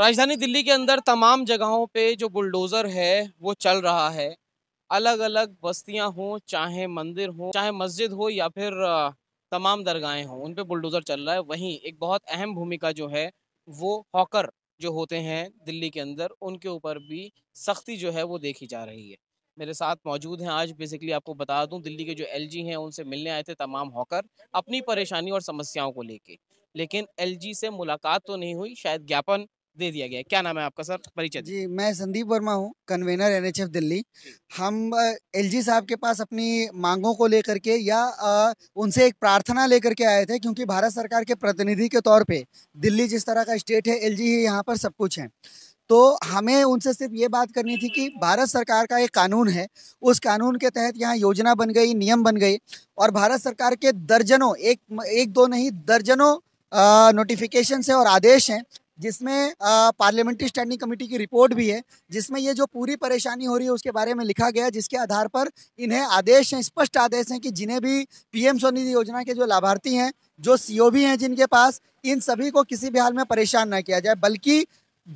राजधानी दिल्ली के अंदर तमाम जगहों पे जो बुलडोज़र है वो चल रहा है अलग अलग बस्तियां हों चाहे मंदिर हो चाहे मस्जिद हो या फिर तमाम दरगाहें हों उन पे बुलडोज़र चल रहा है वहीं एक बहुत अहम भूमिका जो है वो हॉकर जो होते हैं दिल्ली के अंदर उनके ऊपर भी सख्ती जो है वो देखी जा रही है मेरे साथ मौजूद हैं आज बेसिकली आपको बता दूं दिल्ली के जो एलजी हैं उनसे मिलने आए थे तमाम हॉकर अपनी परेशानी और समस्याओं को लेके लेकिन एलजी से मुलाकात तो नहीं हुई शायद ज्ञापन दे दिया गया क्या नाम है आपका सर परिचय जी मैं संदीप वर्मा हूँ कन्वेनर एन दिल्ली हम एलजी साहब के पास अपनी मांगों को लेकर के या आ, उनसे एक प्रार्थना लेकर के आए थे क्योंकि भारत सरकार के प्रतिनिधि के तौर पे दिल्ली जिस तरह का स्टेट है एलजी ही यहाँ पर सब कुछ है तो हमें उनसे सिर्फ ये बात करनी थी कि भारत सरकार का एक कानून है उस कानून के तहत यहाँ योजना बन गई नियम बन गई और भारत सरकार के दर्जनों एक एक दो नहीं दर्जनों नोटिफिकेशन से और आदेश हैं जिसमें पार्लियामेंट्री स्टैंडिंग कमेटी की रिपोर्ट भी है जिसमें ये जो पूरी परेशानी हो रही है उसके बारे में लिखा गया जिसके आधार पर इन्हें आदेश हैं स्पष्ट आदेश हैं कि जिन्हें भी पीएम स्वनिधि योजना के जो लाभार्थी हैं जो सीओबी हैं जिनके पास इन सभी को किसी भी हाल में परेशान ना किया जाए बल्कि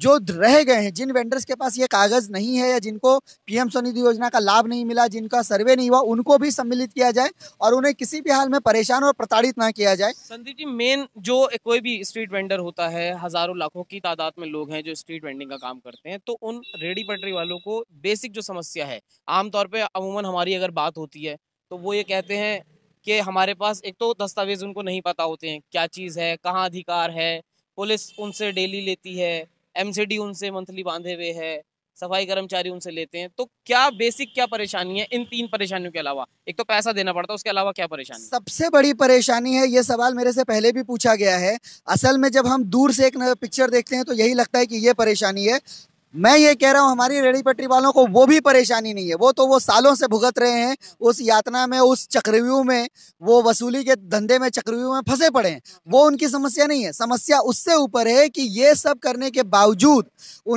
जो रह गए हैं जिन वेंडर्स के पास ये कागज नहीं है या जिनको पीएम स्वनिधि योजना का लाभ नहीं मिला जिनका सर्वे नहीं हुआ उनको भी सम्मिलित किया जाए और उन्हें किसी भी हाल में परेशान और प्रताड़ित ना किया जाए संदीप जी मेन जो कोई भी स्ट्रीट वेंडर होता है हजारों लाखों की तादाद में लोग हैं जो स्ट्रीट वेंडिंग का काम करते हैं तो उन रेडी पटरी वालों को बेसिक जो समस्या है आमतौर पर अमूमन हमारी अगर बात होती है तो वो ये कहते हैं कि हमारे पास एक तो दस्तावेज उनको नहीं पता होते हैं क्या चीज़ है कहाँ अधिकार है पुलिस उनसे डेली लेती है एमसीडी उनसे मंथली बांधे हुए है सफाई कर्मचारी उनसे लेते हैं तो क्या बेसिक क्या परेशानी है इन तीन परेशानियों के अलावा एक तो पैसा देना पड़ता है उसके अलावा क्या परेशानी सबसे बड़ी परेशानी है ये सवाल मेरे से पहले भी पूछा गया है असल में जब हम दूर से एक पिक्चर देखते हैं तो यही लगता है कि ये परेशानी है मैं ये कह रहा हूँ हमारी रेड़ी पटरी वालों को वो भी परेशानी नहीं है वो तो वो सालों से भुगत रहे हैं उस यातना में उस चक्रव्यूह में वो वसूली के धंधे में चक्रव्यूह में फंसे पड़े हैं वो उनकी समस्या नहीं है समस्या उससे ऊपर है कि ये सब करने के बावजूद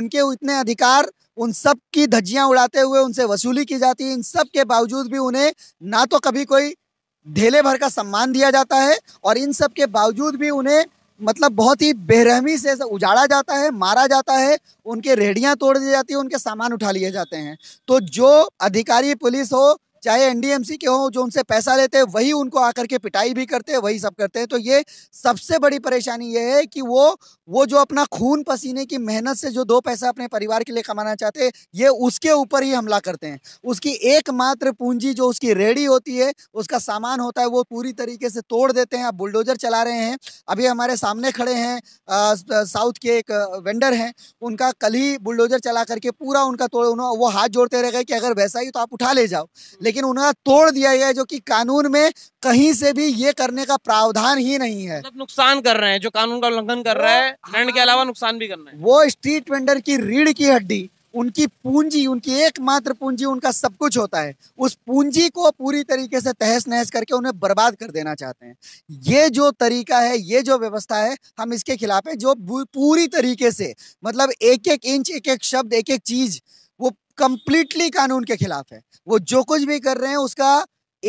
उनके इतने अधिकार उन सब की धज्जियाँ उड़ाते हुए उनसे वसूली की जाती है इन सब के बावजूद भी उन्हें ना तो कभी कोई ढेले भर का सम्मान दिया जाता है और इन सब के बावजूद भी उन्हें मतलब बहुत ही बेरहमी से उजाड़ा जाता है मारा जाता है उनके रेहड़ियाँ तोड़ दी जाती है उनके सामान उठा लिए जाते हैं तो जो अधिकारी पुलिस हो चाहे एनडीएमसी के हों जो उनसे पैसा लेते हैं वही उनको आकर के पिटाई भी करते हैं वही सब करते हैं तो ये सबसे बड़ी परेशानी ये है कि वो वो जो अपना खून पसीने की मेहनत से जो दो पैसा अपने परिवार के लिए कमाना चाहते हैं ये उसके ऊपर ही हमला करते हैं उसकी एकमात्र पूंजी जो उसकी रेडी होती है उसका सामान होता है वो पूरी तरीके से तोड़ देते हैं अब बुलडोजर चला रहे हैं अभी हमारे सामने खड़े हैं साउथ के एक वेंडर हैं उनका कल ही बुलडोजर चला करके पूरा उनका तोड़ वो हाथ जोड़ते रह गए कि अगर वैसा ही तो आप उठा ले जाओ लेकिन उन्हें तोड़ दिया गया है जो कि कानून में कहीं से भी ये करने का प्रावधान ही नहीं है मतलब नुकसान कर रहे हैं जो कानून का उल्लंघन कर रहा है लैंड हाँ। के अलावा नुकसान भी कर रहे हैं वो स्ट्रीट वेंडर की रीढ़ की हड्डी उनकी पूंजी उनकी एकमात्र पूंजी उनका सब कुछ होता है उस पूंजी को पूरी तरीके से तहस नहस करके उन्हें बर्बाद कर देना चाहते हैं ये जो तरीका है ये जो व्यवस्था है हम इसके खिलाफ है जो पूरी तरीके से मतलब एक एक इंच एक एक शब्द एक एक चीज़ कंप्लीटली कानून के खिलाफ है वो जो कुछ भी कर रहे हैं उसका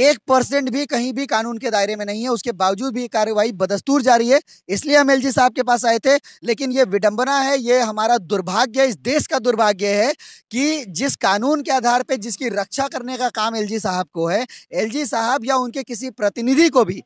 एक परसेंट भी कहीं भी कानून के दायरे में नहीं है उसके बावजूद भी कार्यवाही बदस्तूर जारी है इसलिए हम एल साहब के पास आए थे लेकिन ये विडंबना है ये हमारा दुर्भाग्य इस देश का दुर्भाग्य है कि जिस कानून के आधार पर जिसकी रक्षा करने का काम एल साहब को है एल साहब या उनके किसी प्रतिनिधि को भी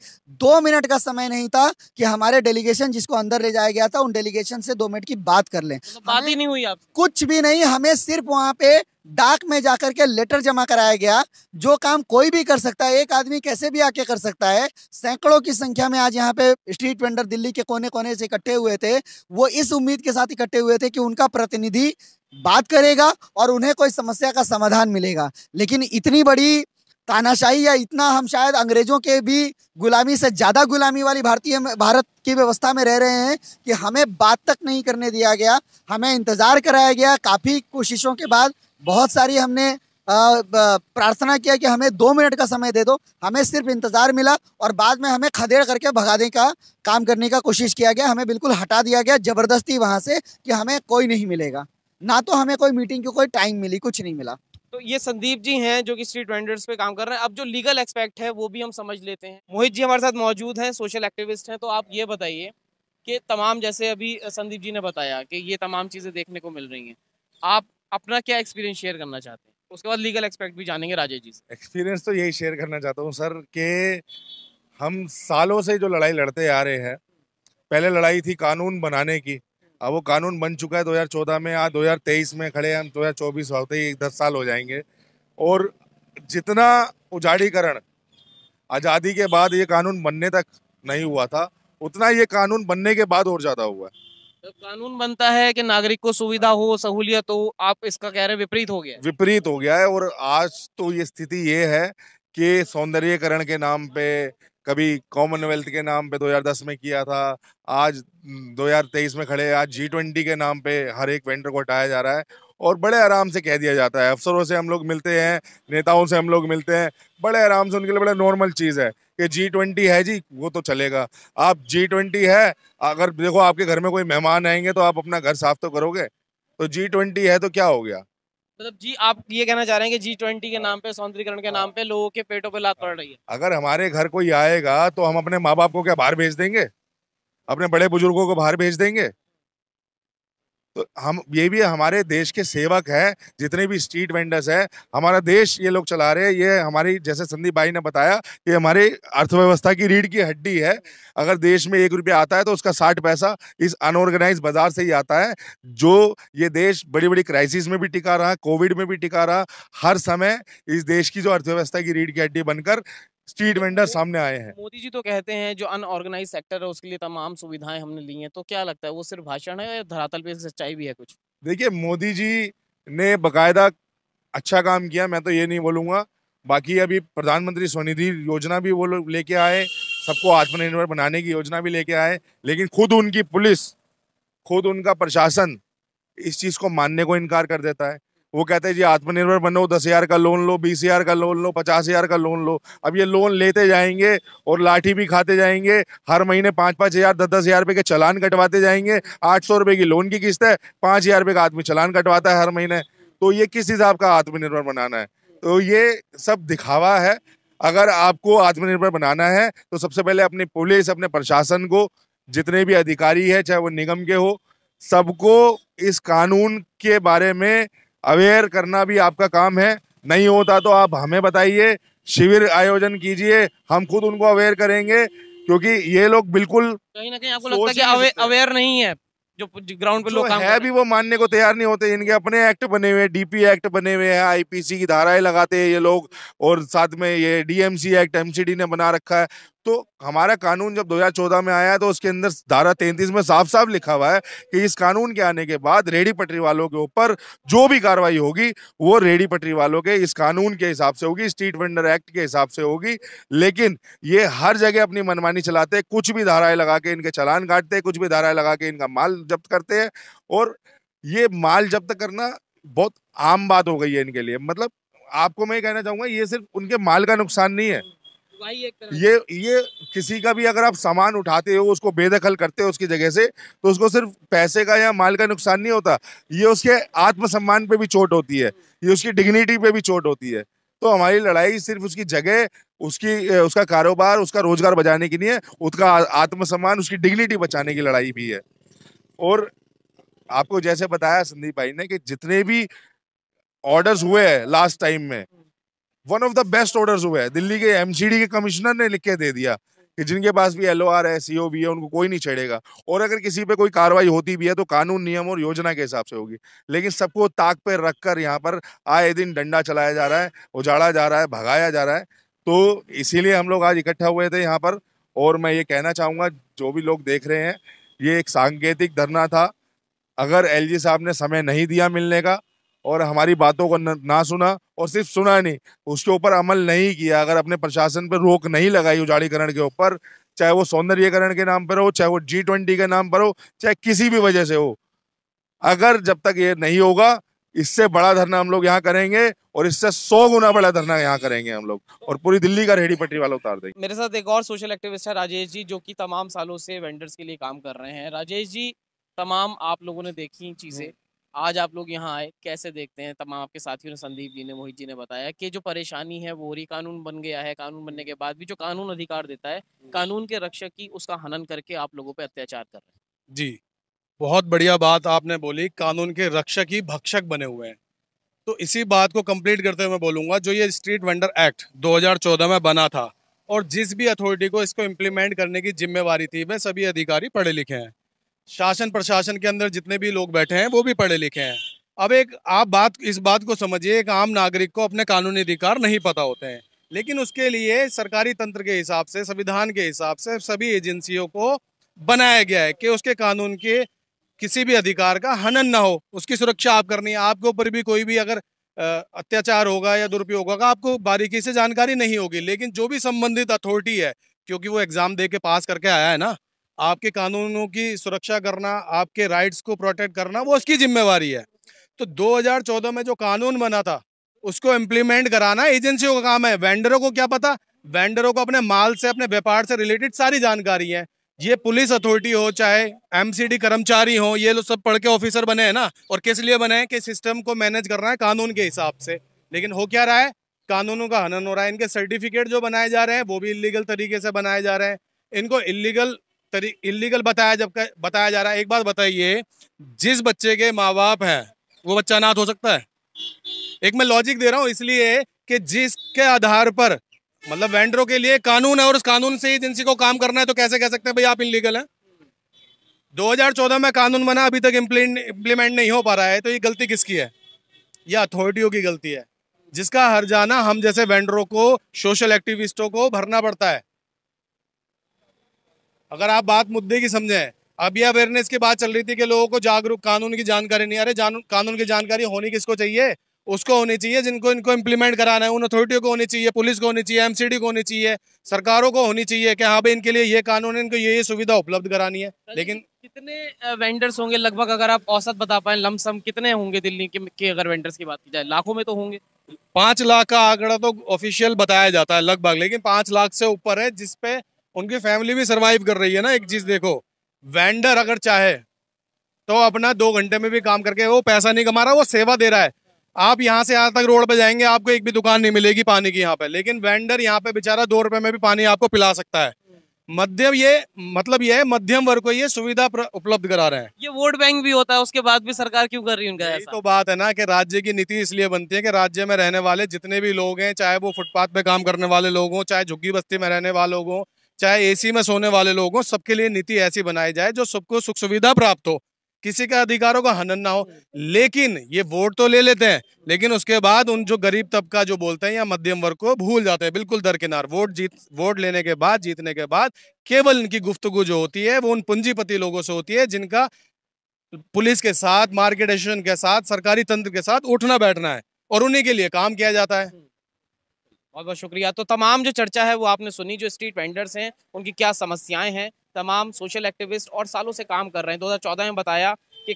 दो मिनट का समय नहीं था कि हमारे डेलीगेशन जिसको अंदर ले जाया गया था उन डेलीगेशन से दो मिनट की बात कर लें मतलब बात ही नहीं हुई आप कुछ भी नहीं हमें सिर्फ वहाँ पे डाक में जाकर के लेटर जमा कराया गया जो काम कोई भी कर सकता है एक आदमी कैसे भी आके कर सकता है सैकड़ों की संख्या में आज यहाँ पे स्ट्रीट वेंडर दिल्ली के कोने कोने से इकट्ठे हुए थे वो इस उम्मीद के साथ इकट्ठे हुए थे कि उनका प्रतिनिधि बात करेगा और उन्हें कोई समस्या का समाधान मिलेगा लेकिन इतनी बड़ी तानाशाही या इतना हम शायद अंग्रेजों के भी गुलामी से ज़्यादा गुलामी वाली भारतीय भारत की व्यवस्था में रह रहे हैं कि हमें बात तक नहीं करने दिया गया हमें इंतज़ार कराया गया काफ़ी कोशिशों के बाद बहुत सारी हमने प्रार्थना किया कि हमें दो मिनट का समय दे दो हमें सिर्फ इंतज़ार मिला और बाद में हमें खदेड़ करके भगाने का काम करने का कोशिश किया गया हमें बिल्कुल हटा दिया गया ज़बरदस्ती वहाँ से कि हमें कोई नहीं मिलेगा ना तो हमें कोई मीटिंग की कोई टाइम मिली कुछ नहीं मिला तो ये संदीप जी हैं जो कि स्ट्रीट वेंडर्स पे काम कर रहे हैं अब जो लीगल एक्सपेक्ट है वो भी हम समझ लेते हैं मोहित जी हमारे साथ मौजूद हैं सोशल एक्टिविस्ट हैं तो आप ये बताइए कि तमाम जैसे अभी संदीप जी ने बताया कि ये तमाम चीज़ें देखने को मिल रही हैं आप अपना क्या एक्सपीरियंस शेयर करना चाहते हैं उसके बाद लीगल एक्सपेक्ट भी जानेंगे राजेश जी से एक्सपीरियंस तो यही शेयर करना चाहता हूँ सर कि हम सालों से जो लड़ाई लड़ते आ रहे हैं पहले लड़ाई थी कानून बनाने की अब वो कानून बन चुका है 2014 में आज 2023 में खड़े हैं हम चौबीस होते ही दस साल हो जाएंगे और जितना उजाड़ीकरण आज़ादी के बाद ये कानून बनने तक नहीं हुआ था उतना ये कानून बनने के बाद और ज़्यादा हुआ है जब कानून बनता है कि नागरिक को सुविधा हो सहूलियत हो आप इसका कह रहे विपरीत हो गया विपरीत हो गया है और आज तो ये स्थिति ये है कि सौंदर्यकरण के नाम पे कभी कॉमनवेल्थ के नाम पे 2010 में किया था आज 2023 में खड़े आज जी ट्वेंटी के नाम पे हर एक वेंडर को हटाया जा रहा है और बड़े आराम से कह दिया जाता है अफसरों से हम लोग मिलते हैं नेताओं से हम लोग मिलते हैं बड़े आराम से उनके लिए बड़ा नॉर्मल चीज़ है कि जी ट्वेंटी है जी वो तो चलेगा आप जी ट्वेंटी है अगर देखो आपके घर में कोई मेहमान आएंगे तो आप अपना घर साफ तो करोगे तो जी ट्वेंटी है तो क्या हो गया मतलब जी आप ये कहना चाह रहे हैं कि जी ट्वेंटी के हाँ। नाम पे सौंदर्यकरण के हाँ। नाम पे लोगों के पेटों पे लात पड़ रही है अगर हमारे घर कोई आएगा तो हम अपने माँ बाप को क्या बाहर भेज देंगे अपने बड़े बुजुर्गों को बाहर भेज देंगे तो हम ये भी हमारे देश के सेवक हैं जितने भी स्ट्रीट वेंडर्स हैं हमारा देश ये लोग चला रहे हैं ये हमारी जैसे संदीप भाई ने बताया ये हमारी अर्थव्यवस्था की रीढ़ की हड्डी है अगर देश में एक रुपया आता है तो उसका साठ पैसा इस अनऑर्गेनाइज बाजार से ही आता है जो ये देश बड़ी बड़ी क्राइसिस में भी टिका रहा कोविड में भी टिका रहा हर समय इस देश की जो अर्थव्यवस्था की रीढ़ की हड्डी बनकर स्ट्रीट तो वेंडर सामने आए हैं मोदी जी तो कहते हैं जो अनऑर्गेनाइज सेक्टर है उसके लिए तमाम सुविधाएं हमने ली हैं तो क्या लगता है वो सिर्फ भाषण है या धरातल पे सच्चाई भी है कुछ देखिए मोदी जी ने बकायदा अच्छा काम किया मैं तो ये नहीं बोलूंगा बाकी अभी प्रधानमंत्री स्वनिधि योजना भी वो लोग लेके आए सबको आत्मनिर्भर बनाने की योजना भी लेके आए लेकिन खुद उनकी पुलिस खुद उनका प्रशासन इस चीज़ को मानने को इनकार कर देता है वो कहते हैं जी आत्मनिर्भर बनो दस हज़ार का लोन लो बीस हज़ार का लोन लो पचास हज़ार का लोन लो अब ये लोन लेते जाएंगे और लाठी भी खाते जाएंगे हर महीने पाँच पाँच हज़ार दस दस हज़ार रुपये के चलान कटवाते जाएंगे आठ सौ रुपये की लोन की किस्त है पाँच हज़ार रुपये का आदमी चलान कटवाता है हर महीने तो ये किस हिसाब का आत्मनिर्भर बनाना है तो ये सब दिखावा है अगर आपको आत्मनिर्भर बनाना है तो सबसे पहले अपनी पुलिस अपने प्रशासन को जितने भी अधिकारी है चाहे वो निगम के हो सबको इस कानून के बारे में अवेयर करना भी आपका काम है नहीं होता तो आप हमें बताइए शिविर आयोजन कीजिए हम खुद उनको अवेयर करेंगे क्योंकि ये लोग बिल्कुल कहीं ना कहीं आपको लगता है कि अवे, अवेयर नहीं है जो ग्राउंड पे लोग काम है भी वो मानने को तैयार नहीं होते इनके अपने एक्ट बने हुए डीपी एक्ट बने हुए हैं आईपीसी की धाराएं लगाते हैं ये लोग और साथ में ये डीएमसी एक्ट एमसीडी ने बना रखा है तो हमारा कानून जब 2014 में आया तो उसके अंदर धारा 33 में साफ साफ लिखा हुआ है कि इस कानून के आने के बाद रेडी पटरी वालों के ऊपर जो भी कार्रवाई होगी वो रेडी पटरी वालों के इस कानून के हिसाब से होगी स्ट्रीट वेंडर एक्ट के हिसाब से होगी लेकिन ये हर जगह अपनी मनमानी चलाते हैं कुछ भी धाराएं लगा के इनके चलान काटते हैं कुछ भी धाराएं लगा के इनका माल जब्त करते हैं और ये माल जब्त करना बहुत आम बात हो गई है इनके लिए मतलब आपको मैं कहना चाहूँगा ये सिर्फ उनके माल का नुकसान नहीं है सफाई एक तरह ये ये किसी का भी अगर आप सामान उठाते हो उसको बेदखल करते हो उसकी जगह से तो उसको सिर्फ पैसे का या माल का नुकसान नहीं होता ये उसके आत्मसम्मान पे भी चोट होती है ये उसकी डिग्निटी पे भी चोट होती है तो हमारी लड़ाई सिर्फ उसकी जगह उसकी उसका कारोबार उसका रोजगार बचाने की नहीं है उसका आत्मसम्मान उसकी डिग्निटी बचाने की लड़ाई भी है और आपको जैसे बताया संदीप भाई ने कि जितने भी ऑर्डर्स हुए हैं लास्ट टाइम में one of the best orders हुए हैं दिल्ली के एमसीडी के कमिश्नर ने लिख के दे दिया कि जिनके पास भी एल है सी भी है उनको कोई नहीं छेड़ेगा और अगर किसी पे कोई कार्रवाई होती भी है तो कानून नियम और योजना के हिसाब से होगी लेकिन सबको ताक पे रखकर यहाँ पर आए दिन डंडा चलाया जा रहा है उजाड़ा जा रहा है भगाया जा रहा है तो इसीलिए हम लोग आज इकट्ठा हुए थे यहाँ पर और मैं ये कहना चाहूँगा जो भी लोग देख रहे हैं ये एक सांकेतिक धरना था अगर एल साहब ने समय नहीं दिया मिलने का और हमारी बातों को ना सुना और सिर्फ सुना नहीं उसके ऊपर अमल नहीं किया अगर अपने प्रशासन पर रोक नहीं लगाई उजाड़ीकरण के ऊपर चाहे वो सौंदर्यकरण के नाम पर हो चाहे वो जी ट्वेंटी के नाम पर हो चाहे किसी भी वजह से हो अगर जब तक ये नहीं होगा इससे बड़ा धरना हम लोग यहाँ करेंगे और इससे सौ गुना बड़ा धरना यहाँ करेंगे हम लोग और पूरी दिल्ली का रेहड़ी पटरी वाला उतार देंगे मेरे साथ एक और सोशल एक्टिविस्ट है राजेश जी जो कि तमाम सालों से वेंडर्स के लिए काम कर रहे हैं राजेश जी तमाम आप लोगों ने देखी चीज़ें आज आप लोग यहाँ आए कैसे देखते हैं तमाम आपके साथियों ने संदीप जी ने मोहित जी ने बताया कि जो परेशानी है वो रही कानून बन गया है कानून बनने हम्म। के बाद भी जो कानून अधिकार देता है हम्म। कानून के रक्षक की उसका हनन करके आप लोगों पर अत्याचार कर रहे हैं जी बहुत बढ़िया बात आपने बोली कानून के रक्षक ही भक्षक बने हुए हैं तो इसी बात को कम्प्लीट करते हुए बोलूंगा जो ये स्ट्रीट वेंडर एक्ट दो में बना था और जिस भी अथॉरिटी को इसको इम्प्लीमेंट करने की जिम्मेवारी थी वह सभी अधिकारी पढ़े लिखे हैं शासन प्रशासन के अंदर जितने भी लोग बैठे हैं वो भी पढ़े लिखे हैं अब एक आप बात इस बात को समझिए एक आम नागरिक को अपने कानूनी अधिकार नहीं पता होते हैं लेकिन उसके लिए सरकारी तंत्र के हिसाब से संविधान के हिसाब से सभी एजेंसियों को बनाया गया है कि उसके कानून के किसी भी अधिकार का हनन ना हो उसकी सुरक्षा आप करनी है आपके ऊपर भी कोई भी अगर अत्याचार होगा या दुरुपयोग होगा आपको बारीकी से जानकारी नहीं होगी लेकिन जो भी संबंधित अथॉरिटी है क्योंकि वो एग्ज़ाम दे के पास करके आया है ना आपके कानूनों की सुरक्षा करना आपके राइट्स को प्रोटेक्ट करना वो उसकी जिम्मेवारी है तो 2014 में जो कानून बना था उसको इम्प्लीमेंट कराना एजेंसियों का काम है वेंडरों को क्या पता वेंडरों को अपने माल से अपने व्यापार से रिलेटेड सारी जानकारी है ये पुलिस अथॉरिटी हो चाहे एमसीडी कर्मचारी हो ये लोग सब पढ़ के ऑफिसर बने हैं ना और किस लिए बने हैं कि सिस्टम को मैनेज करना है कानून के हिसाब से लेकिन हो क्या रहा है कानूनों का हनन हो रहा है इनके सर्टिफिकेट जो बनाए जा रहे हैं वो भी इलीगल तरीके से बनाए जा रहे हैं इनको इलीगल तरी इलीगल बताया जब बताया जा रहा है एक बात बताइए जिस बच्चे के माँ बाप है वो बच्चा अनाथ हो सकता है एक मैं लॉजिक दे रहा हूँ इसलिए कि जिसके आधार पर मतलब वेंडरों के लिए कानून है और उस कानून से एजेंसी को काम करना है तो कैसे कह सकते हैं भाई आप इनलीगल हैं 2014 में कानून बना अभी तक इम्प्लीमेंट नहीं हो पा रहा है तो ये गलती किसकी है यह अथॉरिटियों की गलती है जिसका हर जाना हम जैसे वेंडरों को सोशल एक्टिविस्टों को भरना पड़ता है अगर आप बात मुद्दे की समझे अभी अवेयरनेस की बात चल रही थी कि लोगों को जागरूक कानून की जानकारी नहीं अरे रही कानून की जानकारी होनी किसको चाहिए उसको होनी चाहिए जिनको इनको इम्प्लीमेंट कराना है उन अथॉरिटियों को होनी चाहिए पुलिस को होनी चाहिए एमसीडी को होनी चाहिए सरकारों को होनी चाहिए कि हाँ भाई इनके लिए ये कानून है इनको ये ये सुविधा उपलब्ध करानी है लेकिन कितने वेंडर्स होंगे लगभग अगर आप औसत बता पाए लमसम कितने होंगे दिल्ली के, के अगर वेंडर्स की बात की जाए लाखों में तो होंगे पाँच लाख का आंकड़ा तो ऑफिशियल बताया जाता है लगभग लेकिन पाँच लाख से ऊपर है जिसपे उनकी फैमिली भी सर्वाइव कर रही है ना एक चीज देखो वेंडर अगर चाहे तो अपना दो घंटे में भी काम करके वो पैसा नहीं कमा रहा वो सेवा दे रहा है आप यहाँ से यहाँ तक रोड पर जाएंगे आपको एक भी दुकान नहीं मिलेगी पानी की यहाँ पे लेकिन वेंडर यहाँ पे बेचारा दो रुपए में भी पानी आपको पिला सकता है मध्यम ये मतलब ये है मध्यम वर्ग को ये सुविधा उपलब्ध करा रहे हैं ये वोट बैंक भी होता है उसके बाद भी सरकार क्यों कर रही है उनका ऐसा? तो बात है ना कि राज्य की नीति इसलिए बनती है कि राज्य में रहने वाले जितने भी लोग हैं चाहे वो फुटपाथ पे काम करने वाले लोग हों चाहे झुग्गी बस्ती में रहने वाले लोग हों चाहे एसी में सोने वाले लोग हों सबके लिए नीति ऐसी बनाई जाए जो सबको सुख सुविधा प्राप्त हो किसी के अधिकारों का हनन ना हो लेकिन ये वोट तो ले लेते हैं लेकिन उसके बाद उन जो गरीब तबका जो बोलते हैं या मध्यम वर्ग को भूल जाते हैं बिल्कुल दरकिनार वोट जीत वोट लेने के बाद जीतने के बाद केवल इनकी गुफ्तगु जो होती है वो उन पूंजीपति लोगों से होती है जिनका पुलिस के साथ मार्केटेशन के साथ सरकारी तंत्र के साथ उठना बैठना है और उन्हीं के लिए काम किया जाता है बहुत बहुत शुक्रिया तो तमाम जो चर्चा है वो आपने सुनी जो स्ट्रीट वेंडर्स हैं उनकी क्या समस्याएं हैं तमाम सोशल एक्टिविस्ट और सालों से काम कर रहे हैं 2014 में बताया कि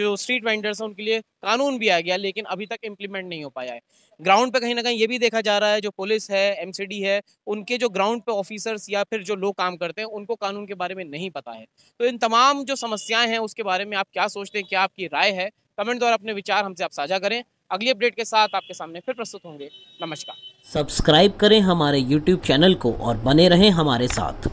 जो स्ट्रीट वेंडर्स हैं उनके लिए कानून भी आ गया लेकिन अभी तक इम्प्लीमेंट नहीं हो पाया है ग्राउंड पे कहीं ना कहीं ये भी देखा जा रहा है जो पुलिस है एम है उनके जो ग्राउंड पे ऑफिसर्स या फिर जो लोग काम करते हैं उनको कानून के बारे में नहीं पता है तो इन तमाम जो समस्याएं हैं उसके बारे में आप क्या सोचते हैं क्या आपकी राय है कमेंट द्वारा अपने विचार हमसे आप साझा करें अगली अपडेट के साथ आपके सामने फिर प्रस्तुत होंगे नमस्कार सब्सक्राइब करें हमारे यूट्यूब चैनल को और बने रहें हमारे साथ